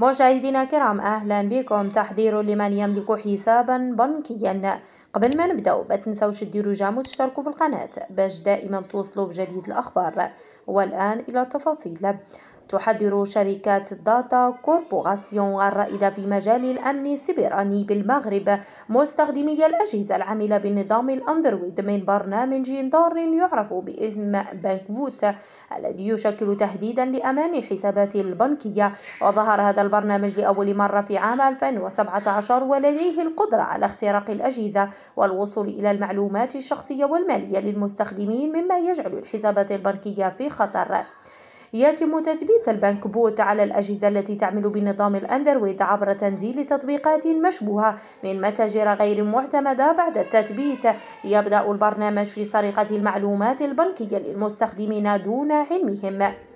مشاهدينا الكرام اهلا بكم تحذير لمن يملك حسابا بنكيا قبل ما نبداو ما تنساوش ديروا جام وتشتركوا في القناه باش دائما توصلوا بجديد الاخبار والان الى التفاصيل تحذر شركات داتا كوربوراسيون الرائدة في مجال الأمن السبراني بالمغرب مستخدمي الأجهزة العاملة بالنظام الأندرويد من برنامج ضار يعرف باسم بنكفوت الذي يشكل تهديدا لأمان الحسابات البنكية وظهر هذا البرنامج لأول مرة في عام 2017 ولديه القدرة على اختراق الأجهزة والوصول إلى المعلومات الشخصية والمالية للمستخدمين مما يجعل الحسابات البنكية في خطر يتم تثبيت البنك بوت على الأجهزة التي تعمل بنظام الأندرويد عبر تنزيل تطبيقات مشبوهة من متاجر غير معتمدة بعد التثبيت يبدأ البرنامج في سرقة المعلومات البنكية للمستخدمين دون علمهم